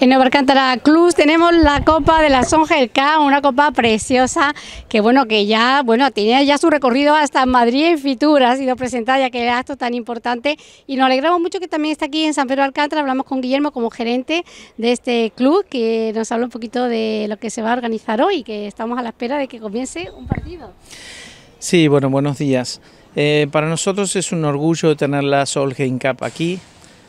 En Nueva Alcántara Club tenemos la copa de la Sonja del una copa preciosa que bueno que ya bueno tenía ya su recorrido hasta Madrid en Fitur, ha sido presentada ya que era acto tan importante y nos alegramos mucho que también está aquí en San Pedro Alcántara, hablamos con Guillermo como gerente de este club que nos habla un poquito de lo que se va a organizar hoy, que estamos a la espera de que comience un partido. Sí, bueno, buenos días. Eh, para nosotros es un orgullo tener la Solheim Cup aquí,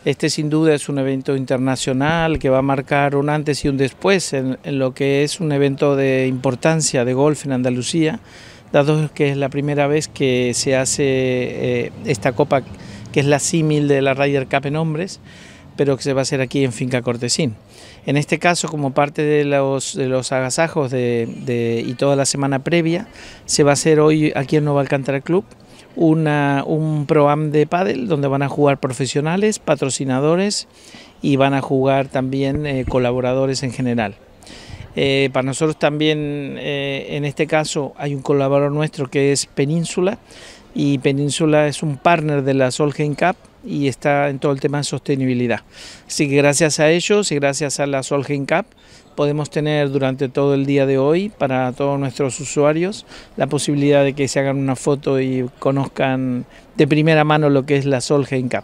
este sin duda es un evento internacional que va a marcar un antes y un después en, lo que es un evento de importancia de golf en Andalucía, dado que es la primera vez que se hace eh, esta copa que es la símil de la Ryder Cup en hombres pero que se va a hacer aquí en Finca Cortesín. En este caso, como parte de los, agasajos y toda la semana previa, se va a hacer hoy aquí en Nueva Alcántara Club una, un proam de pádel donde van a jugar profesionales, patrocinadores y van a jugar también eh, colaboradores en general. Eh, para nosotros también, eh, en este caso, hay un colaborador nuestro que es Península y Península es un partner de la Solgen Cup y está en todo el tema de sostenibilidad. Así que gracias a ellos y gracias a la Solgen Cup podemos tener durante todo el día de hoy para todos nuestros usuarios la posibilidad de que se hagan una foto y conozcan de primera mano lo que es la Solgen Cup.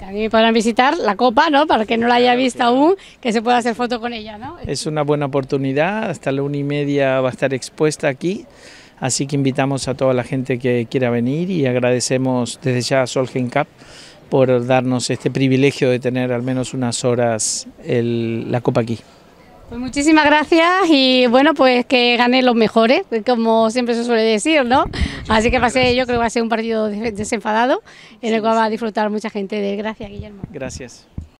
también podrán visitar la copa, ¿no? Para que no la haya visto aún, que se pueda hacer foto con ella, ¿no? Es una buena oportunidad, hasta la una y media va a estar expuesta aquí. Así que invitamos a toda la gente que quiera venir y agradecemos desde ya a Solgen Cup por darnos este privilegio de tener al menos unas horas la copa aquí. Pues muchísimas gracias y bueno, pues que gane los mejores, como siempre se suele decir, ¿no? Así que pasé, yo creo que va a ser un partido desenfadado en el cual va a disfrutar mucha gente de Gracias, Guillermo. Gracias.